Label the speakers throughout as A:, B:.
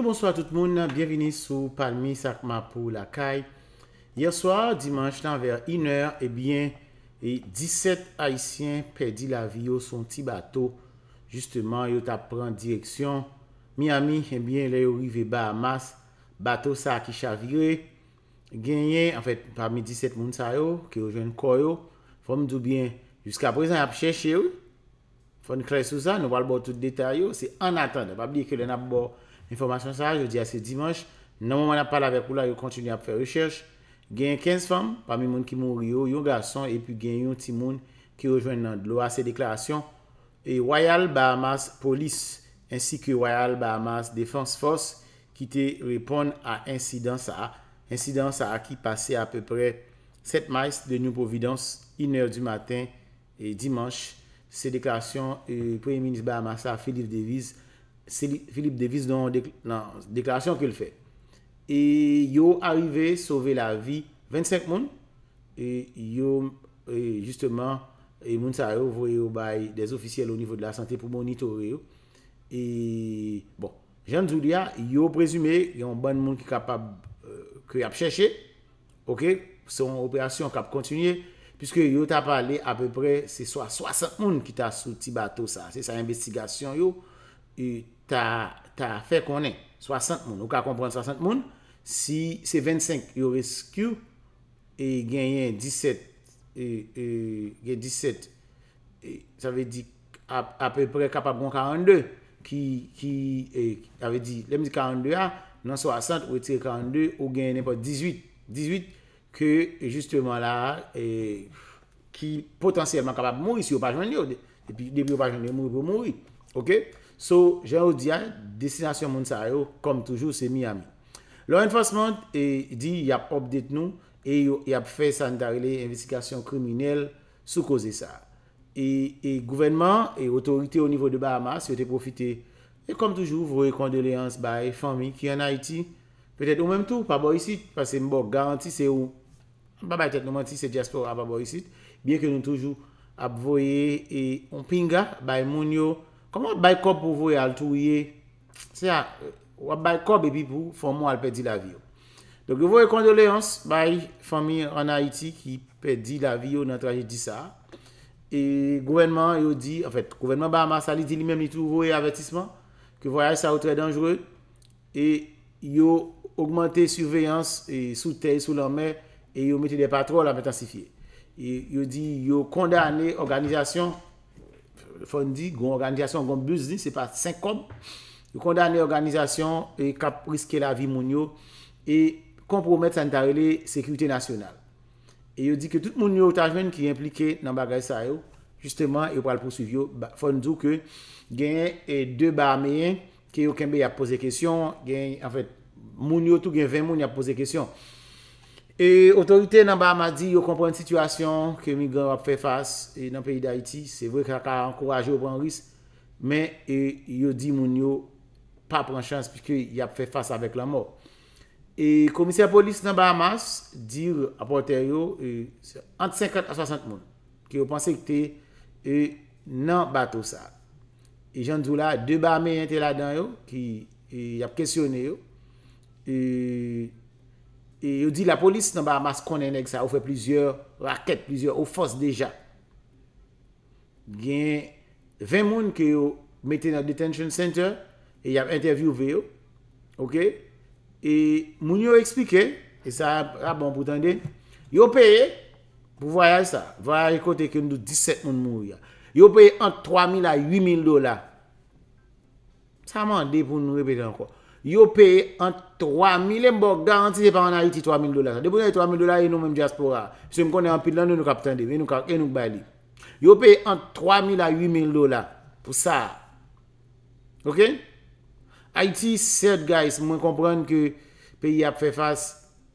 A: Yo, bonsoit tout moun, bienveni sou Palmi Sakma pou lakay. Yer soit, dimanj tan ver iner, e eh bien, e 17 Haitien pedi la vi yo son ti bato. Justeman, yo tap pran direksyon. Miami, e bien, le yo rive ba mas. Bato sa ki chavire. Genye, en fèt, palmi 17 moun sa yo, ki yo jen koyo, fòm dò byen. Jiska prezen ap chèche yo. Fòm kre sou zan, nou val bo tout detay yo. Se an atan, nè pa biye ke lè nap bo... Informasyon sa, yo di a se dimanj, nan mwen apal avek pou la yo kontinu ap fè recherch, gen 15 fam, pami moun ki moun ryo, yon gason, epi gen yon ti moun ki yo jwen nan lo a se deklarasyon. E wayal Bahamas polis, ensi ke wayal Bahamas defans fos, ki te repon a insidans a, insidans a ki pase apèpèrè 7 mays de nou providans, 1 er du maten, e dimanj, se deklarasyon e pre-ministre Bahamas a, Philippe Devis, Philippe Davis nan deklarasyon ke l fè. E yo arrive, sauve la vi 25 moun. E yo, justeman, moun sa yo vwe yo bay des ofisyel ou nivou de la sante pou monitore yo. E, bon, Jean Jouliat, yo prezume, yon ban moun ki kapab, ki ap chèche, ok, son operasyon kap kontinye, piskè yo ta pale a peu pre, se so a 60 moun ki ta sou ti bato sa. Se sa investigasyon yo, e, ta fe konen 60 moun, ou ka kompren 60 moun, si se 25 yo reskyou, e genyen 17, e, e genyen 17, sa ve di, aprepre kapab kon 42, ki ave di, lem di 42 a, nan 60, ou etire 42, ou genyen 18, 18, ke, justeman la, ki e, potansiyelman kapab mouri, si yo pa jwanyo, epi, depi yo pa jwanyo, mouri pou mouri, ok? So, gen ou diyan, desinasyon moun sa yo, kom toujou, se mi yami. Lo enfasman di, yap obdet nou, e yap fe san tarile investikasyon kriminel sou koze sa. E gouvenman, e otorite ou nivou de Bahama, se ou te profite, e kom toujou, vwe kondoleans bay, fami, ki anay ti, petet ou menm tou, pa bo yisit, pasen mbo garanti, se ou, mba bay tet nou manti, se diaspor ava bo yisit, biye ke nou toujou ap vwe, e onpinga, bay moun yo, Koman bay kop pou voye al touye? Se ya, wap bay kop epi pou, foun moun al pedi la vi yo. Donk yo voye kondoleans bay foun mi an Haiti ki pedi la vi yo nan traje di sa. E govenman yo di, an fèt, govenman Bahama sali di li mèm ni tou voye avatisman ki voye sa ou tre dangere. E yo augmente surveyans e soutei sou lan mè e yo mette de patrole an petasifiye. E yo di, yo kondane organizasyon Fon di, goun organizasyon, goun buz di, se pa 5 kom, yo kondane organizasyon, e kap riske la vi moun yo, e kompromet san tarele sekwite nasyonal. E yo di ke tout moun yo otajwen ki implike nan bagay sa yo, justeman yo pral prosuvi yo, fon zou ke genye e 2 bar meyen ki yo kenbe ya pose kesyon, genye, an fèt, moun yo tou genye 20 moun ya pose kesyon. E otorite nan Bahama di yo kompren situasyon ke migran ap fe fase nan peyi da iti. Se vwe kaka ankoraje yo pran ris. Men e, yo di moun yo pa pran chans pi ki ap fe fase avek la mor. E komiser polis nan Bahama dir apote yo ant 50 a 60 moun. Ki yo panse ki te e, nan batou sa. E jan djou la, de Bahame yon te la dan yo ki e, ap kesyon yo. E... E yo di la polis nan ba mas konen ek sa ou fe plizyeur raket, plizyeur ou fos deja. Gen 20 moun ki yo mette nan detention center, e yap interview ve yo, ok? E moun yo explike, e sa, a bon pou tende, yo peye pou vayaj sa, vayaj kote ke nou 17 moun mou ya. Yo peye antre 3.000 a 8.000 dola. Sa man de pou nou repete anko. Yo pay an 3.000, mbo garanti se pa an Haiti 3.000 dola. Debo yon 3.000 dola, yon nou men mdiaspora. Se m konen an pi lan nou nou kapitan dev, yon e nou kak, yon e nou kbali. Yo pay an 3.000 a 8.000 dola pou sa. Ok? Haiti, cert guys, mwen komprenn ke peyi ap fe fass,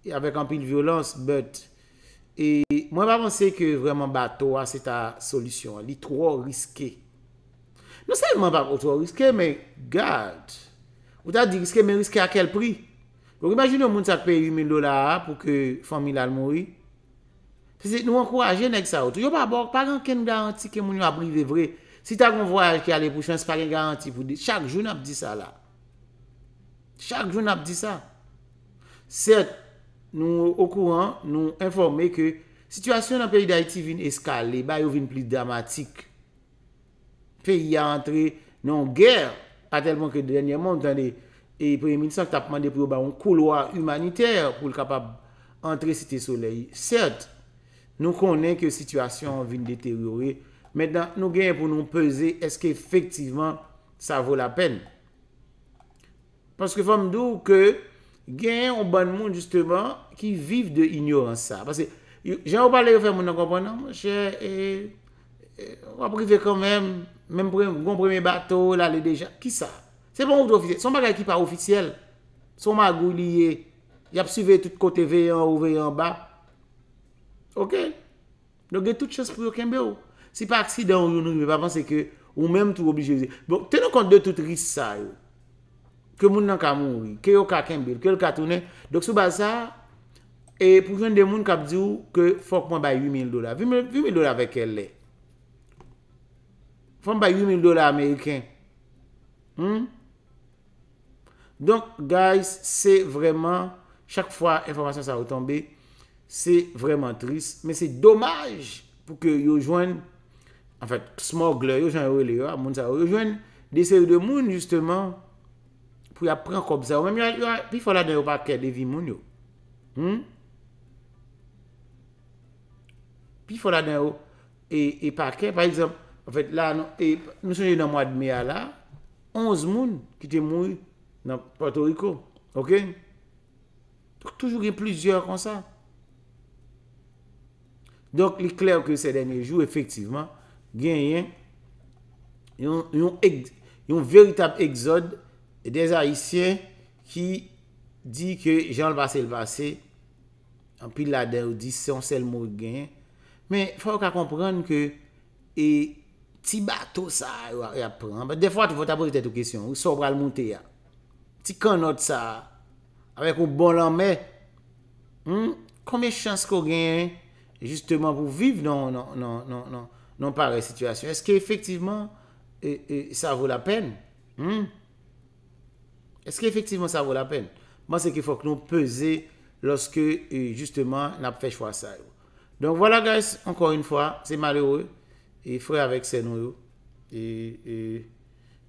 A: yon avek an pi di violans, but, e mwen pa konsey ke vreman ba to a se ta solisyon, li tro riske. Non se yon mwen pa po tro riske, men, gade, Ou ta di riske men riske a kel pri? Ou bon, imajine ou moun sa kpe 8000 dolar pou ke fomil al moui? Pise nou ankouraje nek sa ou. Tou yo pa bòk, pa gen ken garanti ke moun yo aprive vre. Si ta kon voyaj ki ale pou chans pa gen garanti pou di. Chak joun ap di sa la. Chak joun ap di sa. Sèt, nou okouran, nou informe ke situasyon nan peyi d'Aiti vin eskale, ba yo vin pli dramatik. Peyi a antre nan gèr A tel moun ke denye moun, tande, e pou eminisan, ki ta pwande pou ou ba ou kou loa humanitèr pou l'kapab entre site soleil. Sert, nou konen ke situasyon vin deteroré. Mèndan, nou genye pou nou pwese, eske efektivman, sa vò la pen. Panske fòm dò ou ke genye ou ban moun justeman ki viv de ignorans sa. Panske, jan ou pale yo fè moun an kompon nan, chè, e... Ou aprive kon menm, menm pou yon preme bato, lale deja. Ki sa? Se bon ou do ofise? Son ba gaya ki pa ofisyele? Son ba goulie? Yap suve tout kote veyon, ou veyon ba? Ok? Don gen tout chos pou yo kembe ou? Si pa aksidan ou yon ou, menm pou ou obligé. Bon, tenon kont de tout ris sa yo. Ke moun nan ka moun ou, ke yo ka kembe ou, ke yo ka tounen. Don sou baza, e pou jen de moun kap di ou, ke fok mwen bay 8000 dola. 8000 dola vek el le. Fon pa 8000 dola Ameriken. Donk guys. Se vreman. Chak fwa informasyon sa wotombe. Se vreman tris. Men se domaj. Pou ke yo jwen. En fèt. Smog le. Yo jwen. Desi yon de moun. Justeman. Pou yon pren kòp za. Mèm yon. Pi fò la den yo. Pakè. De vi moun yo. Pi fò la den yo. E pakè. Par exemple. An fèt la, non, nou sonje nan mwad miya la, onz moun ki te moun nan Puerto Rico, ok? Toujou gen plizior kon sa. Donk li kler ke se denye jou, efektivman, genyen, yon veritab exode de zayisyen ki di ke jan lva se lva se, an pi la den ou di se yon sel moun genyen. Men fòk a komprenn ke e petit bateau ça y a ben, des fois tu vas t'poser question. questions ou soit va le monter petit canot ça avec un bon lamé hmm? combien de chances qu'on gagne hein? justement pour vivre non non non non non non pas la situation est-ce que effectivement et, ça vaut la peine hmm? est-ce que effectivement ça vaut la peine moi c'est qu'il faut que nous peser lorsque justement n'a fait choix ça donc voilà guys encore une fois c'est malheureux E frè avèk sè nou yo. E, e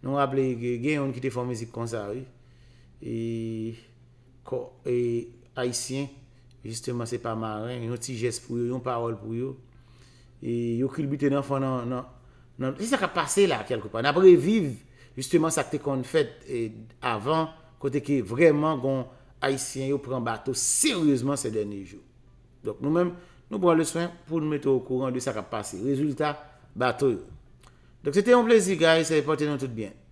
A: nou ap lè gen yon kite fò mèzik kon sa rè. E, e aisyen, jistèman se pa marin, yon ti jès pou yo, yon parol pou yo. E yo kil biten an fò nan... Se sa ka pase la kelko pa. N apre viv, jistèman sa kte kon fèt, e, avan, kote ke vreman gon aisyen yo pran bato seryèseman se denè jou. Dok nou mèm, nou pran le swen pou nou mette ou kouran de sa ka pase. Rezultat, Bato yo. Dok se te yon plezi guys. Se porten yon tout bien.